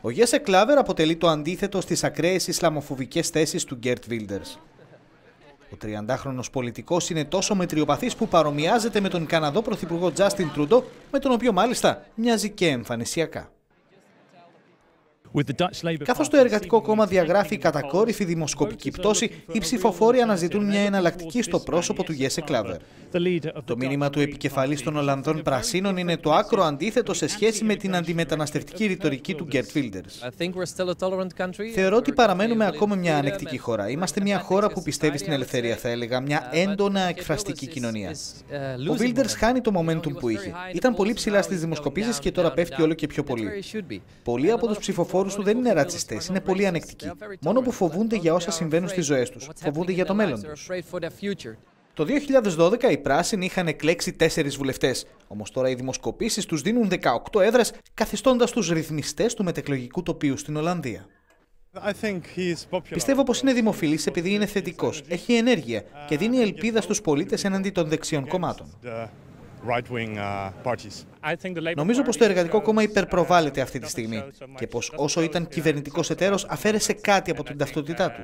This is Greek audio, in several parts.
Ο Γέσε Κλάβερ αποτελεί το αντίθετο στις ακραίες ισλαμοφοβικές θέσεις του Γκέρτ Βίλντερς. Ο 30 χρονος πολιτικός είναι τόσο μετριοπαθής που παρομοιάζεται με τον Καναδό Πρωθυπουργό Τζάστιν Τρούντο, με τον οποίο μάλιστα μοιάζει και εμφανισιακά. Καθώς το Εργατικό Κόμμα διαγράφει κατακόρυφη δημοσκοπική πτώση, οι ψηφοφόροι αναζητούν μια εναλλακτική στο πρόσωπο του Γέσε Κλάβερ. Το μήνυμα του επικεφαλής των Ολλανδών Πρασίνων είναι το άκρο αντίθετο σε σχέση με την αντιμεταναστευτική ρητορική του Γκέρτ Βίλντερ. Θεωρώ ότι παραμένουμε ακόμα μια ανεκτική χώρα. Είμαστε μια χώρα που πιστεύει στην ελευθερία, θα έλεγα, uh, μια έντονα εκφραστική κοινωνία. Uh, Ο Βίλντερ χάνει το momentum που είχε. Ήταν πολύ ψηλά στις δημοσκοπήσεις και τώρα πέφτει όλο και πιο πολύ. Πολλοί από τους ψηφοφόρους όλου του δεν είναι ρατσιστές, είναι πολύ ανεκτικοί. Μόνο που φοβούνται για όσα συμβαίνουν στις ζωές τους, φοβούνται για το μέλλον τους. Το 2012 οι πράσινοι είχαν εκλέξει τέσσερις βουλευτές. Όμως τώρα οι δημοσκοπήσεις τους δίνουν 18 έδρες, καθιστώντας τους ρυθμιστές του μετεκλογικού τοπίου στην Ολλανδία. Πιστεύω πως είναι δημοφιλής επειδή είναι θετικός, έχει ενέργεια και δίνει ελπίδα στους πολίτες εναντί των δεξιών κομμάτων. Uh, Uh, Νομίζω πως το Εργατικό Κόμμα uh, υπερπροβάλλεται αυτή τη στιγμή και πως όσο ήταν κυβερνητικός εταίρος αφαίρεσε κάτι από την ταυτότητά του.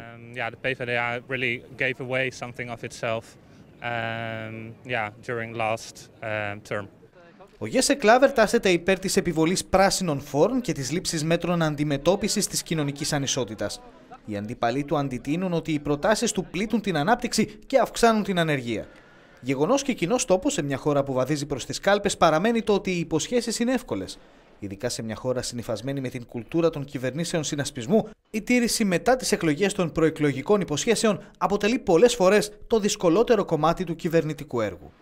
Ο Γέσε Κλάβερ τάσεται υπέρ της επιβολής πράσινων φόρων και της λήψης μέτρων αντιμετώπισης της κοινωνικής ανισότητας. Οι αντίπαλοι του αντιτείνουν ότι οι προτάσεις του πλήττουν την ανάπτυξη και αυξάνουν την ανεργία. Γεγονός και κοινός τόπος σε μια χώρα που βαδίζει προς τις κάλπες παραμένει το ότι οι υποσχέσεις είναι εύκολες. Ειδικά σε μια χώρα συνυφασμένη με την κουλτούρα των κυβερνήσεων συνασπισμού, η τήρηση μετά τις εκλογές των προεκλογικών υποσχέσεων αποτελεί πολλές φορές το δυσκολότερο κομμάτι του κυβερνητικού έργου.